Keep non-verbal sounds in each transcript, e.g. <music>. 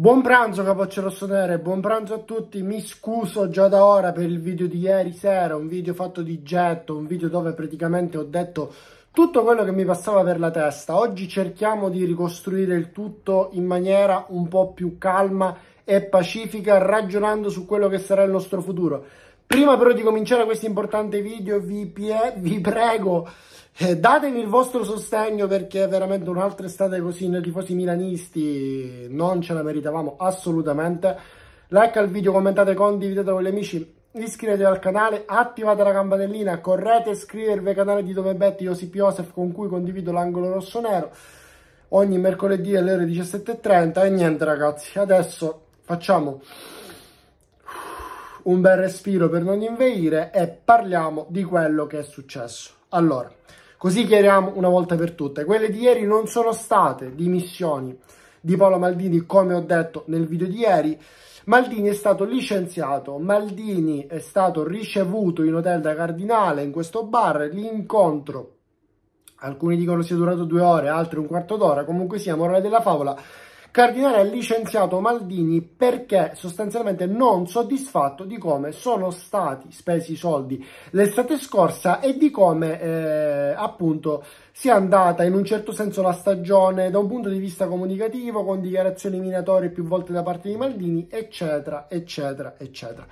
Buon pranzo Capoccio Rossonere, buon pranzo a tutti, mi scuso già da ora per il video di ieri sera, un video fatto di getto, un video dove praticamente ho detto tutto quello che mi passava per la testa. Oggi cerchiamo di ricostruire il tutto in maniera un po' più calma e pacifica, ragionando su quello che sarà il nostro futuro. Prima però di cominciare questo importante video vi, pie- vi prego eh, datemi il vostro sostegno perché veramente un'altra estate così noi tifosi milanisti non ce la meritavamo assolutamente. Like al video, commentate, condividete con gli amici, iscrivetevi al canale, attivate la campanellina, correte a iscrivervi al canale di Dove Betti Josip Josef con cui condivido l'angolo rosso-nero ogni mercoledì alle ore 17.30 e niente ragazzi, adesso facciamo un bel respiro per non inveire e parliamo di quello che è successo. Allora, così chiariamo una volta per tutte, quelle di ieri non sono state dimissioni di Paolo Maldini, come ho detto nel video di ieri, Maldini è stato licenziato, Maldini è stato ricevuto in hotel da Cardinale, in questo bar, l'incontro, alcuni dicono sia durato due ore, altri un quarto d'ora, comunque siamo ora della favola, Cardinale ha licenziato Maldini perché sostanzialmente non soddisfatto di come sono stati spesi i soldi l'estate scorsa e di come eh, appunto sia andata in un certo senso la stagione da un punto di vista comunicativo con dichiarazioni minatorie più volte da parte di Maldini eccetera eccetera eccetera.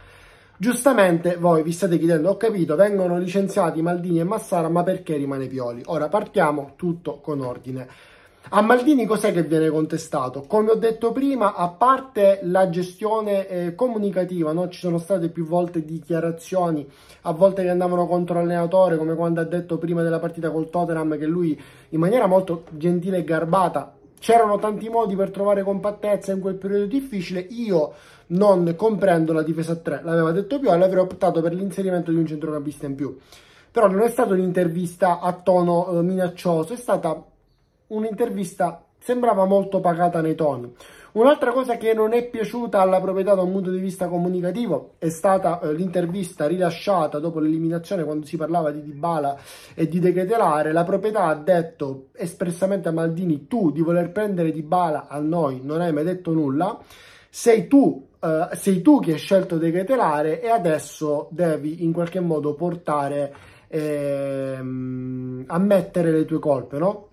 Giustamente voi vi state chiedendo, ho capito, vengono licenziati Maldini e Massara, ma perché rimane Pioli? Ora partiamo tutto con ordine. A Maldini cos'è che viene contestato? Come ho detto prima, a parte la gestione eh, comunicativa, no? ci sono state più volte dichiarazioni, a volte che andavano contro l'allenatore, come quando ha detto prima della partita col Tottenham che lui in maniera molto gentile e garbata C'erano tanti modi per trovare compattezza in quel periodo difficile. Io non comprendo la difesa a 3, l'aveva detto più, allora avrei optato per l'inserimento di un centrocampista in più. Però non è stata un'intervista a tono eh, minaccioso, è stata un'intervista sembrava molto pagata nei toni. Un'altra cosa che non è piaciuta alla proprietà da un punto di vista comunicativo è stata eh, l'intervista rilasciata dopo l'eliminazione quando si parlava di Dybala e di Decretelare. La proprietà ha detto espressamente a Maldini tu di voler prendere Dybala a noi non hai mai detto nulla, sei tu, eh, sei tu che hai scelto Decretelare e adesso devi in qualche modo portare, eh, ammettere le tue colpe, no?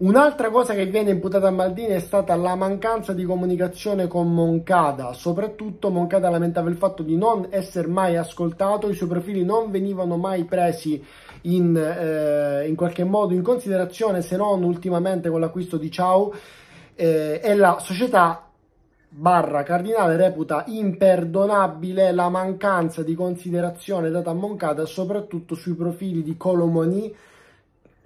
Un'altra cosa che viene imputata a Maldini è stata la mancanza di comunicazione con Moncada, soprattutto Moncada lamentava il fatto di non essere mai ascoltato, i suoi profili non venivano mai presi in, eh, in qualche modo in considerazione se non ultimamente con l'acquisto di Ciao eh, e la società barra cardinale reputa imperdonabile la mancanza di considerazione data a Moncada soprattutto sui profili di Colomoni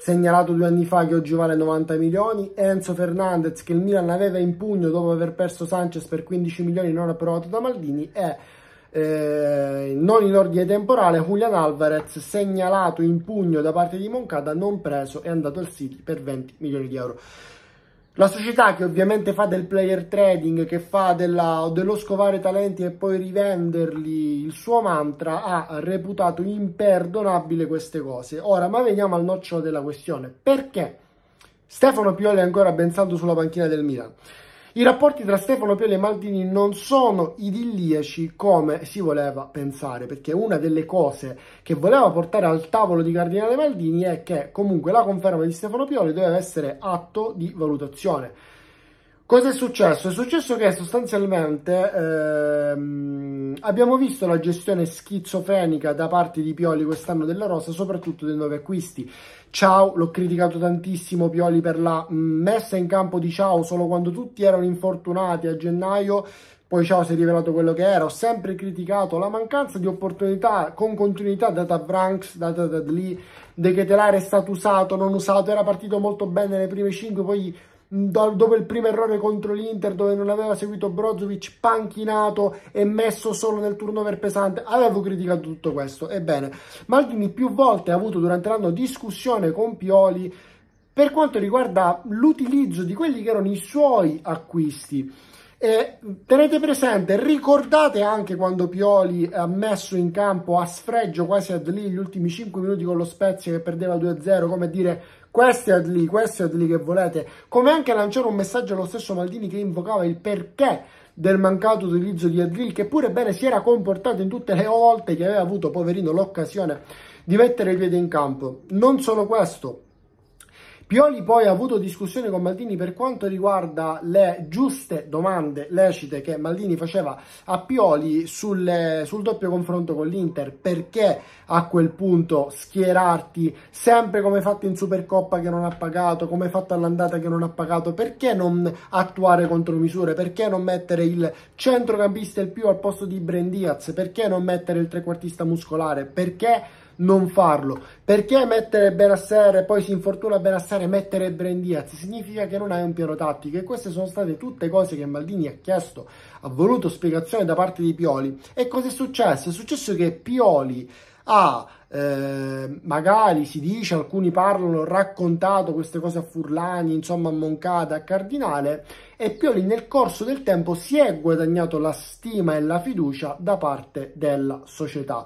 segnalato due anni fa che oggi vale 90 milioni, Enzo Fernandez che il Milan aveva in pugno dopo aver perso Sanchez per 15 milioni non approvato da Maldini e eh, non in ordine temporale Julian Alvarez segnalato in pugno da parte di Moncada non preso e andato al City per 20 milioni di euro la società che ovviamente fa del player trading, che fa della, dello scovare talenti e poi rivenderli, il suo mantra ha reputato imperdonabile queste cose. Ora, ma veniamo al nocciolo della questione. Perché Stefano Pioli è ancora ben saldo sulla panchina del Milan? I rapporti tra Stefano Pioli e Maldini non sono idilliaci come si voleva pensare, perché una delle cose che voleva portare al tavolo di Cardinale Maldini è che comunque la conferma di Stefano Pioli doveva essere atto di valutazione. Cosa è successo? È successo che sostanzialmente ehm, abbiamo visto la gestione schizofrenica da parte di Pioli quest'anno della Rosa, soprattutto dei nuovi acquisti. Ciao, l'ho criticato tantissimo Pioli per la mm, messa in campo di Ciao solo quando tutti erano infortunati a gennaio poi ciao si è rivelato quello che era, ho sempre criticato la mancanza di opportunità con continuità data a Branks, data da lì, De Ketelar è stato usato, non usato, era partito molto bene nelle prime 5, poi Mm, dopo il primo errore contro l'Inter dove non aveva seguito Brozovic panchinato e messo solo nel turnover pesante avevo criticato tutto questo ebbene Maldini più volte ha avuto durante l'anno discussione con Pioli per quanto riguarda l'utilizzo di quelli che erano i suoi acquisti e mm, tenete presente, ricordate anche quando Pioli ha messo in campo a sfregio quasi ad lì gli ultimi 5 minuti con lo Spezia che perdeva 2-0, come dire questi ad lì, questi ad lì che volete, come anche lanciare un messaggio allo stesso Maldini che invocava il perché del mancato utilizzo di Adril che pure bene si era comportato in tutte le volte che aveva avuto poverino l'occasione di mettere il piede in campo. Non solo questo, Pioli poi ha avuto discussione con Maldini per quanto riguarda le giuste domande lecite che Maldini faceva a Pioli sul, sul doppio confronto con l'Inter, perché a quel punto schierarti sempre come hai fatto in Supercoppa che non ha pagato, come hai fatto all'andata che non ha pagato, perché non attuare contromisure, perché non mettere il centrocampista il più al posto di Brendiaz, perché non mettere il trequartista muscolare, perché non farlo. Perché mettere Benasser e poi si infortuna Benasser e mettere Brandiaz? Significa che non hai un piano tattico e queste sono state tutte cose che Maldini ha chiesto, ha voluto spiegazione da parte di Pioli. E cosa è successo? È successo che Pioli ha ah, eh, magari si dice, alcuni parlano, raccontato queste cose a Furlani, insomma a Moncada, a Cardinale e Pioli nel corso del tempo si è guadagnato la stima e la fiducia da parte della società.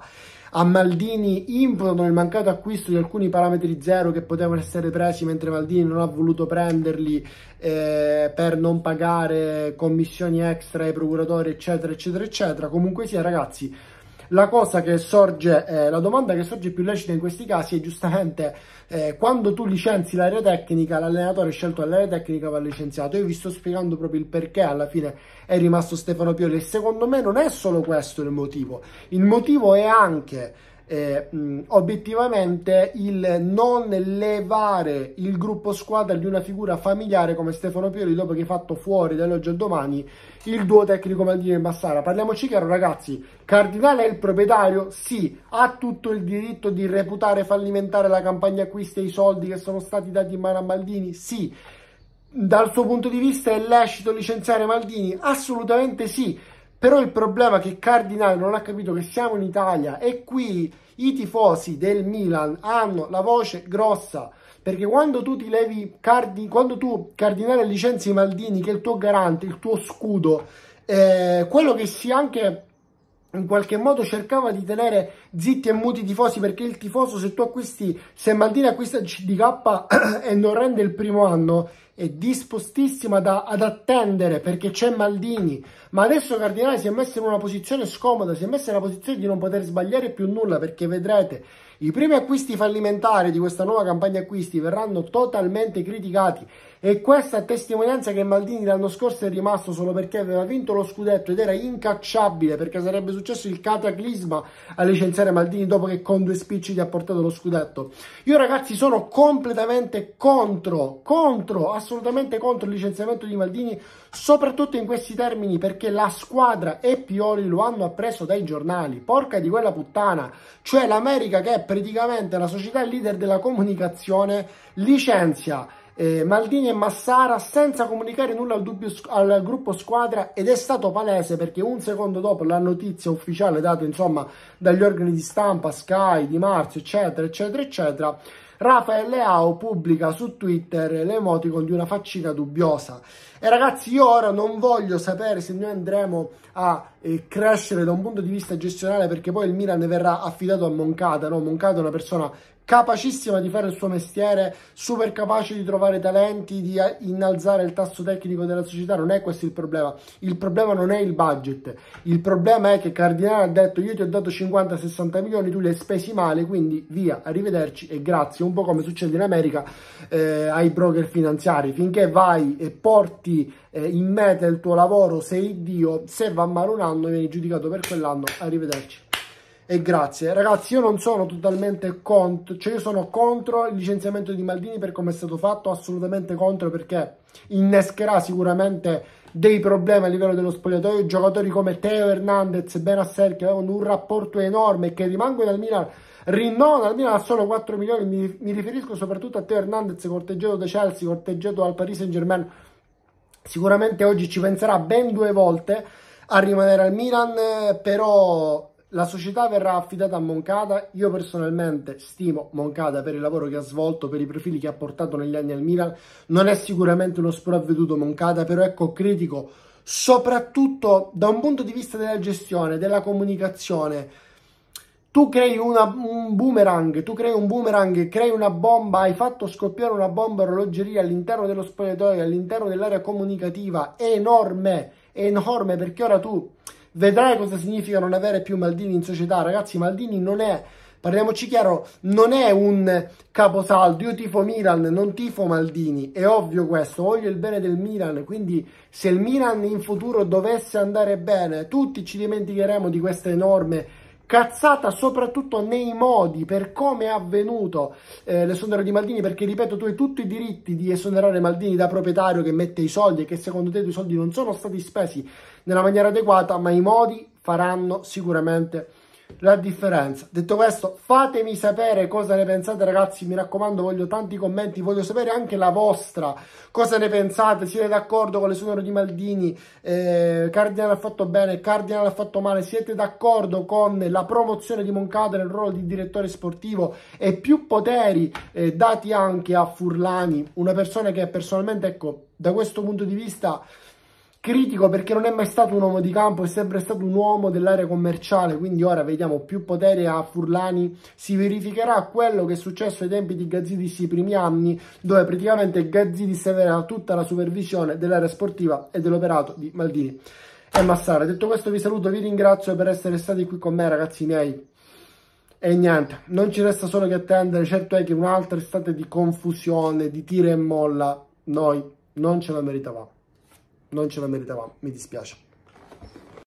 A Maldini imputano il mancato acquisto di alcuni parametri zero che potevano essere presi mentre Maldini non ha voluto prenderli eh, per non pagare commissioni extra ai procuratori, eccetera, eccetera, eccetera. Comunque sia, ragazzi, la cosa che sorge, eh, la domanda che sorge più lecita in questi casi è giustamente eh, quando tu licenzi l'area tecnica, l'allenatore scelto all'area tecnica va licenziato. Io vi sto spiegando proprio il perché alla fine è rimasto Stefano Pioli e secondo me non è solo questo il motivo. Il motivo è anche eh, mh, obiettivamente il non levare il gruppo squadra di una figura familiare come Stefano Pioli dopo che hai fatto fuori dall'oggi al domani il duo tecnico Maldini e Massara parliamoci chiaro ragazzi Cardinale è il proprietario sì ha tutto il diritto di reputare fallimentare la campagna acquisti e i soldi che sono stati dati in mano a Maldini sì dal suo punto di vista è lecito licenziare Maldini assolutamente sì però il problema è che Cardinale non ha capito che siamo in Italia e qui i tifosi del Milan hanno la voce grossa perché quando tu ti levi cardi, quando tu Cardinale licenzi Maldini che è il tuo garante, il tuo scudo, eh, quello che si anche in qualche modo cercava di tenere zitti e muti i tifosi perché il tifoso se tu acquisti se Maldini acquista CDK <clears throat> e non rende il primo anno è dispostissima da, ad attendere perché c'è Maldini, ma adesso Cardinale si è messo in una posizione scomoda, si è messo in una posizione di non poter sbagliare più nulla perché vedrete i primi acquisti fallimentari di questa nuova campagna acquisti verranno totalmente criticati e questa è testimonianza che Maldini l'anno scorso è rimasto solo perché aveva vinto lo scudetto ed era incacciabile perché sarebbe successo il cataclisma a licenziare Maldini dopo che con due spicci gli ha portato lo scudetto. Io ragazzi sono completamente contro, contro, assolutamente contro il licenziamento di Maldini, soprattutto in questi termini perché la squadra e Pioli lo hanno appreso dai giornali. Porca di quella puttana, cioè l'America che è praticamente la società leader della comunicazione licenzia eh, Maldini e Massara senza comunicare nulla al, dubbio, al, gruppo squadra ed è stato palese perché un secondo dopo la notizia ufficiale data insomma dagli organi di stampa Sky, Di Marzio eccetera eccetera eccetera Rafael Leao pubblica su Twitter l'emoticon di una faccina dubbiosa. E ragazzi, io ora non voglio sapere se noi andremo a eh, crescere da un punto di vista gestionale perché poi il Milan verrà affidato a Moncada, no? Moncada è una persona capacissima di fare il suo mestiere, super capace di trovare talenti, di innalzare il tasso tecnico della società, non è questo il problema. Il problema non è il budget, il problema è che Cardinale ha detto io ti ho dato 50-60 milioni, tu li hai spesi male, quindi via, arrivederci e grazie, un po' come succede in America eh, ai broker finanziari, finché vai e porti eh, in meta il tuo lavoro, sei Dio, se va male un anno vieni giudicato per quell'anno, arrivederci e grazie. Ragazzi, io non sono totalmente contro, cioè io sono contro il licenziamento di Maldini per come è stato fatto, assolutamente contro perché innescherà sicuramente dei problemi a livello dello spogliatoio. Giocatori come Teo Hernandez, Benasser che avevano un rapporto enorme e che rimangono al Milan rinnovano al Milan a solo 4 milioni. Mi, mi riferisco soprattutto a Teo Hernandez, corteggiato da Chelsea, corteggiato dal Paris Saint Germain. Sicuramente oggi ci penserà ben due volte a rimanere al Milan, eh, però la società verrà affidata a Moncada, io personalmente stimo Moncada per il lavoro che ha svolto, per i profili che ha portato negli anni al Milan, non è sicuramente uno sprovveduto Moncada, però ecco critico soprattutto da un punto di vista della gestione, della comunicazione. Tu crei una, un boomerang, tu crei un boomerang, crei una bomba, hai fatto scoppiare una bomba orologeria all'interno dello spogliatoio, all'interno dell'area comunicativa, è enorme, è enorme perché ora tu Vedrai cosa significa non avere più Maldini in società. Ragazzi, Maldini non è parliamoci chiaro, non è un caposaldo. Io tifo Milan, non tifo Maldini, è ovvio questo. Voglio il bene del Milan, quindi se il Milan in futuro dovesse andare bene, tutti ci dimenticheremo di questa enorme cazzata soprattutto nei modi per come è avvenuto eh, l'esonero di Maldini perché ripeto tu hai tutti i diritti di esonerare Maldini da proprietario che mette i soldi e che secondo te i soldi non sono stati spesi nella maniera adeguata ma i modi faranno sicuramente la differenza. Detto questo, fatemi sapere cosa ne pensate, ragazzi. Mi raccomando, voglio tanti commenti, voglio sapere anche la vostra. Cosa ne pensate? Siete d'accordo con le suonero di Maldini? Eh, Cardinal ha fatto bene, Cardinal ha fatto male. Siete d'accordo con la promozione di Moncada nel ruolo di direttore sportivo e più poteri eh, dati anche a Furlani, una persona che personalmente, ecco, da questo punto di vista critico perché non è mai stato un uomo di campo, è sempre stato un uomo dell'area commerciale, quindi ora vediamo più potere a Furlani, si verificherà quello che è successo ai tempi di Gazzidis i primi anni, dove praticamente Gazzidis aveva tutta la supervisione dell'area sportiva e dell'operato di Maldini e Massara. Detto questo vi saluto, vi ringrazio per essere stati qui con me ragazzi miei. E niente, non ci resta solo che attendere, certo è che un'altra estate di confusione, di tira e molla, noi non ce la meritavamo non ce la meritavamo, mi dispiace.